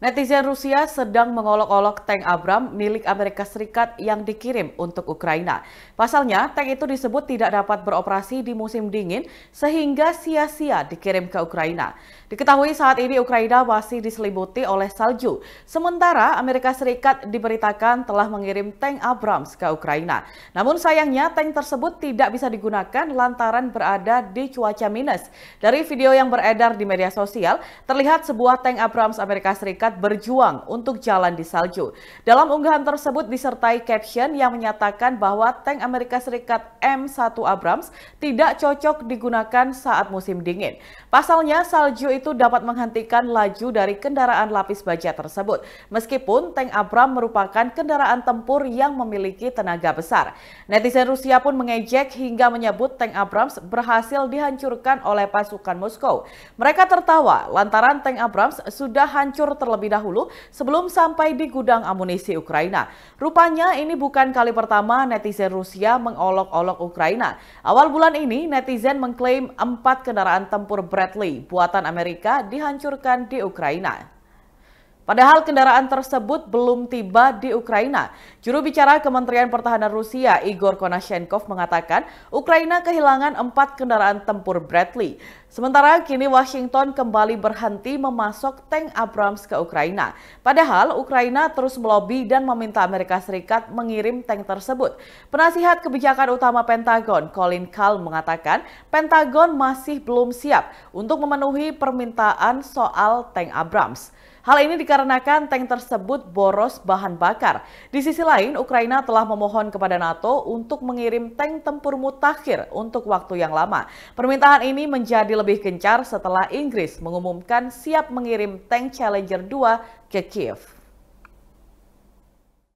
Netizen Rusia sedang mengolok-olok tank Abram milik Amerika Serikat yang dikirim untuk Ukraina. Pasalnya, tank itu disebut tidak dapat beroperasi di musim dingin sehingga sia-sia dikirim ke Ukraina. Diketahui saat ini Ukraina masih diselimuti oleh salju, sementara Amerika Serikat diberitakan telah mengirim tank Abrams ke Ukraina. Namun sayangnya tank tersebut tidak bisa digunakan lantaran berada di cuaca minus. Dari video yang beredar di media sosial, terlihat sebuah tank Abrams Amerika Serikat semangat berjuang untuk jalan di salju. Dalam unggahan tersebut disertai caption yang menyatakan bahwa tank Amerika Serikat M1 Abrams tidak cocok digunakan saat musim dingin. Pasalnya, salju itu dapat menghentikan laju dari kendaraan lapis baja tersebut, meskipun tank Abrams merupakan kendaraan tempur yang memiliki tenaga besar. Netizen Rusia pun mengejek hingga menyebut tank Abrams berhasil dihancurkan oleh pasukan Moskow. Mereka tertawa lantaran tank Abrams sudah hancur terlebih terlebih dahulu sebelum sampai di gudang amunisi Ukraina. Rupanya ini bukan kali pertama netizen Rusia mengolok-olok Ukraina. Awal bulan ini netizen mengklaim empat kendaraan tempur Bradley buatan Amerika dihancurkan di Ukraina. Padahal kendaraan tersebut belum tiba di Ukraina. Juru bicara Kementerian Pertahanan Rusia Igor Konashenkov mengatakan Ukraina kehilangan empat kendaraan tempur Bradley. Sementara kini Washington kembali berhenti memasok tank Abrams ke Ukraina. Padahal Ukraina terus melobi dan meminta Amerika Serikat mengirim tank tersebut. Penasihat kebijakan utama Pentagon Colin Kahl mengatakan Pentagon masih belum siap untuk memenuhi permintaan soal tank Abrams. Hal ini dikarenakan dikarenakan tank tersebut boros bahan bakar. Di sisi lain, Ukraina telah memohon kepada NATO untuk mengirim tank tempur mutakhir untuk waktu yang lama. Permintaan ini menjadi lebih gencar setelah Inggris mengumumkan siap mengirim tank Challenger 2 ke Kiev.